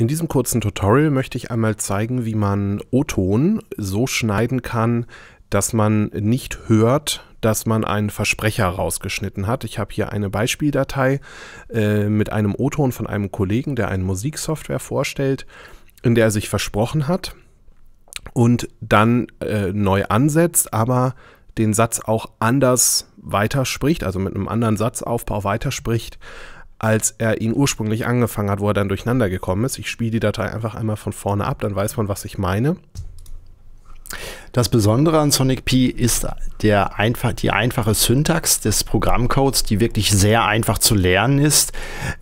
In diesem kurzen Tutorial möchte ich einmal zeigen, wie man O-Ton so schneiden kann, dass man nicht hört, dass man einen Versprecher rausgeschnitten hat. Ich habe hier eine Beispieldatei äh, mit einem O-Ton von einem Kollegen, der eine Musiksoftware vorstellt, in der er sich versprochen hat und dann äh, neu ansetzt, aber den Satz auch anders weiterspricht, also mit einem anderen Satzaufbau weiterspricht, als er ihn ursprünglich angefangen hat, wo er dann durcheinander gekommen ist. Ich spiele die Datei einfach einmal von vorne ab, dann weiß man, was ich meine. Das Besondere an Sonic P ist der einfach, die einfache Syntax des Programmcodes, die wirklich sehr einfach zu lernen ist.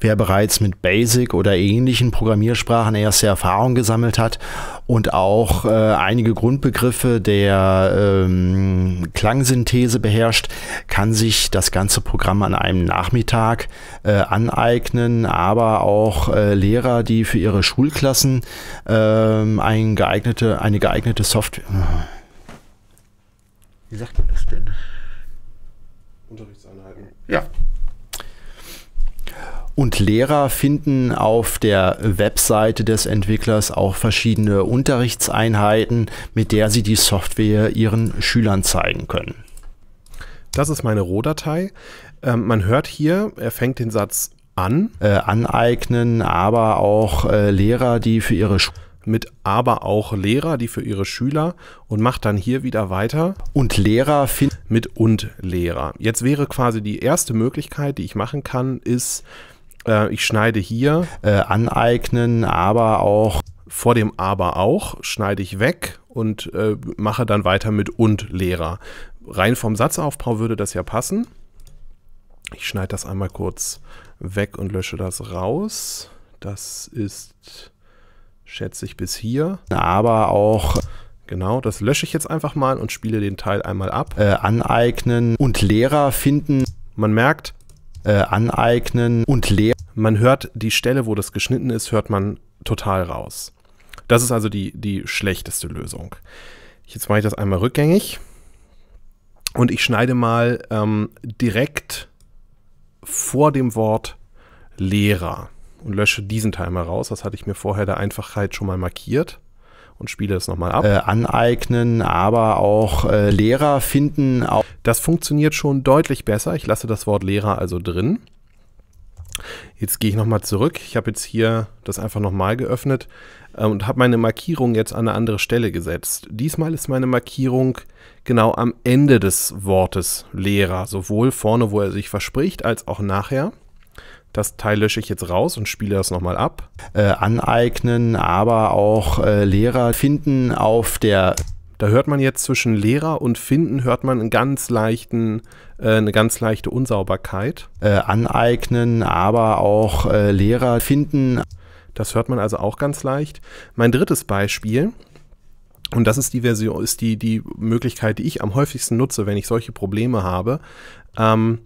Wer bereits mit Basic oder ähnlichen Programmiersprachen erste Erfahrung gesammelt hat und auch äh, einige Grundbegriffe der ähm, Klangsynthese beherrscht, kann sich das ganze Programm an einem Nachmittag äh, aneignen. Aber auch äh, Lehrer, die für ihre Schulklassen ähm, ein geeignete, eine geeignete Software wie sagt man das denn? Unterrichtseinheiten. Ja. Und Lehrer finden auf der Webseite des Entwicklers auch verschiedene Unterrichtseinheiten, mit der sie die Software ihren Schülern zeigen können. Das ist meine Rohdatei. Ähm, man hört hier, er fängt den Satz an. Äh, aneignen, aber auch äh, Lehrer, die für ihre Schule mit aber auch Lehrer, die für ihre Schüler und macht dann hier wieder weiter. Und Lehrer mit und Lehrer. Jetzt wäre quasi die erste Möglichkeit, die ich machen kann, ist, äh, ich schneide hier äh, aneignen, aber auch. Vor dem aber auch schneide ich weg und äh, mache dann weiter mit und Lehrer. Rein vom Satzaufbau würde das ja passen. Ich schneide das einmal kurz weg und lösche das raus. Das ist schätze ich, bis hier. Aber auch, genau, das lösche ich jetzt einfach mal und spiele den Teil einmal ab. Äh, aneignen und Lehrer finden. Man merkt. Äh, aneignen und Lehrer. Man hört die Stelle, wo das geschnitten ist, hört man total raus. Das ist also die, die schlechteste Lösung. Jetzt mache ich das einmal rückgängig. Und ich schneide mal ähm, direkt vor dem Wort Lehrer und lösche diesen Timer raus. Das hatte ich mir vorher der Einfachheit schon mal markiert und spiele es nochmal ab. Äh, aneignen, aber auch äh, Lehrer finden. Auch das funktioniert schon deutlich besser. Ich lasse das Wort Lehrer also drin. Jetzt gehe ich nochmal zurück. Ich habe jetzt hier das einfach nochmal geöffnet äh, und habe meine Markierung jetzt an eine andere Stelle gesetzt. Diesmal ist meine Markierung genau am Ende des Wortes Lehrer, sowohl vorne, wo er sich verspricht, als auch nachher. Das Teil lösche ich jetzt raus und spiele das nochmal ab. Äh, aneignen, aber auch äh, Lehrer finden auf der. Da hört man jetzt zwischen Lehrer und Finden hört man einen ganz leichten, äh, eine ganz leichte Unsauberkeit. Äh, aneignen, aber auch äh, Lehrer finden. Das hört man also auch ganz leicht. Mein drittes Beispiel und das ist die Version, ist die, die Möglichkeit, die ich am häufigsten nutze, wenn ich solche Probleme habe. Ähm,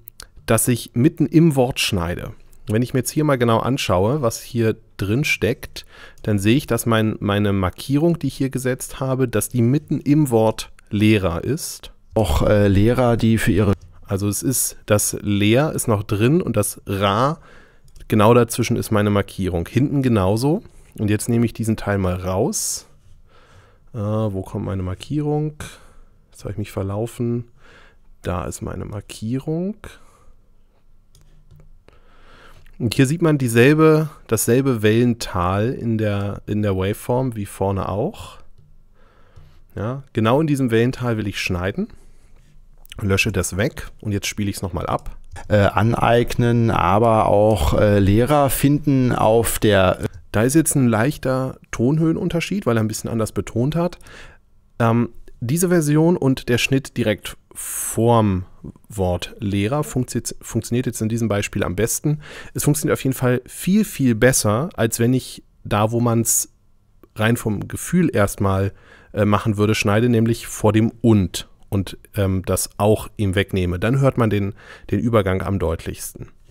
dass ich mitten im Wort schneide. Wenn ich mir jetzt hier mal genau anschaue, was hier drin steckt, dann sehe ich, dass mein, meine Markierung, die ich hier gesetzt habe, dass die mitten im Wort Lehrer ist. Auch äh, Lehrer, die für ihre... Also es ist, das Leer ist noch drin und das Ra, genau dazwischen ist meine Markierung. Hinten genauso. Und jetzt nehme ich diesen Teil mal raus. Äh, wo kommt meine Markierung? Jetzt habe ich mich verlaufen. Da ist meine Markierung. Und hier sieht man dieselbe, dasselbe Wellental in der, in der Waveform wie vorne auch. Ja, genau in diesem Wellental will ich schneiden. Lösche das weg und jetzt spiele ich es nochmal ab. Äh, aneignen, aber auch äh, Lehrer finden auf der... Da ist jetzt ein leichter Tonhöhenunterschied, weil er ein bisschen anders betont hat. Ähm, diese Version und der Schnitt direkt vorm Wortlehrer funktioniert, funktioniert jetzt in diesem Beispiel am besten. Es funktioniert auf jeden Fall viel, viel besser, als wenn ich da, wo man es rein vom Gefühl erstmal äh, machen würde, schneide, nämlich vor dem und und ähm, das auch ihm wegnehme. Dann hört man den, den Übergang am deutlichsten.